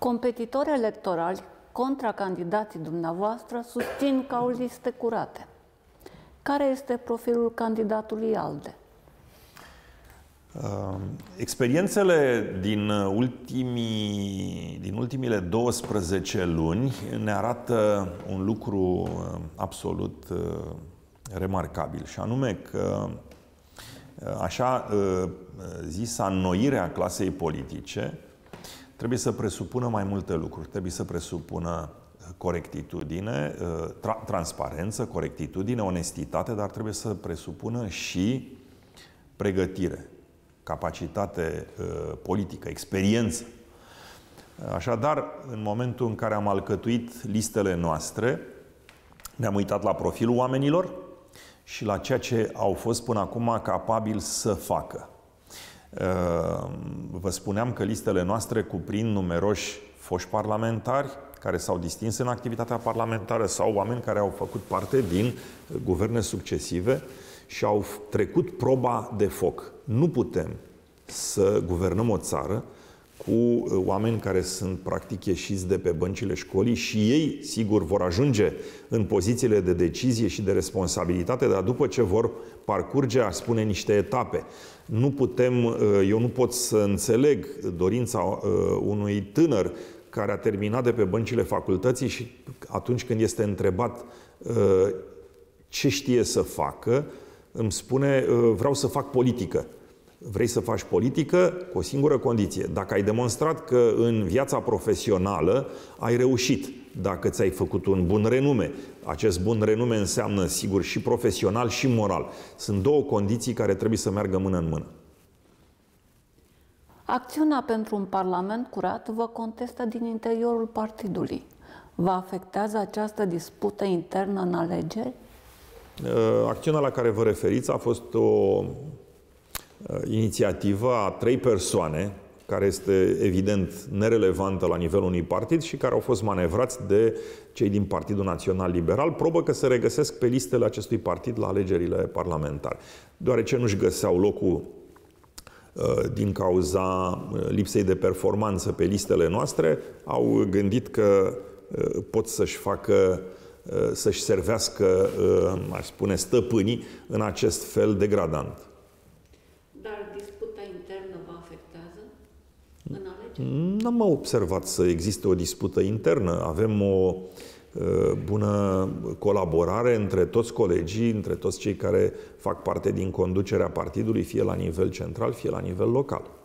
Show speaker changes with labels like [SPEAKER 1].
[SPEAKER 1] Competitori electorali, contracandidații dumneavoastră, susțin că au liste curate. Care este profilul candidatului ALDE?
[SPEAKER 2] Um, experiențele din, ultimii, din ultimile 12 luni ne arată un lucru um, absolut uh, remarcabil, și anume că uh, așa uh, zisa înnoirea clasei politice trebuie să presupună mai multe lucruri. Trebuie să presupună uh, corectitudine, uh, tra- transparență, corectitudine, onestitate, dar trebuie să presupună și pregătire, capacitate uh, politică, experiență. Așadar, în momentul în care am alcătuit listele noastre, ne-am uitat la profilul oamenilor și la ceea ce au fost până acum capabili să facă. Vă spuneam că listele noastre cuprind numeroși foști parlamentari care s-au distins în activitatea parlamentară sau oameni care au făcut parte din uh, guverne succesive și au trecut proba de foc. Nu putem să guvernăm o țară cu uh, oameni care sunt practic ieșiți de pe băncile școlii și ei, sigur, vor ajunge în pozițiile de decizie și de responsabilitate, dar după ce vor parcurge, aș spune, niște etape. Nu putem, uh, eu nu pot să înțeleg dorința uh, unui tânăr care a terminat de pe băncile facultății și atunci când este întrebat ce știe să facă, îmi spune vreau să fac politică vrei să faci politică cu o singură condiție. Dacă ai demonstrat că în viața profesională ai reușit, dacă ți-ai făcut un bun renume. Acest bun renume înseamnă, sigur, și profesional și moral. Sunt două condiții care trebuie să meargă mână în mână.
[SPEAKER 1] Acțiunea pentru un parlament curat vă contestă din interiorul partidului. Vă afectează această dispută internă în alegeri?
[SPEAKER 2] Uh, acțiunea la care vă referiți a fost o Uh, inițiativă a trei persoane, care este evident nerelevantă la nivelul unui partid și care au fost manevrați de cei din Partidul Național Liberal, probă că se regăsesc pe listele acestui partid la alegerile parlamentare. Deoarece nu-și găseau locul uh, din cauza uh, lipsei de performanță pe listele noastre, au gândit că pot să-și facă să-și servească, aș spune, stăpânii în acest fel degradant
[SPEAKER 1] disputa internă vă afectează?
[SPEAKER 2] În mm, N-am observat să existe o dispută internă. Avem o uh, bună colaborare între toți colegii, între toți cei care fac parte din conducerea partidului, fie la nivel central, fie la nivel local.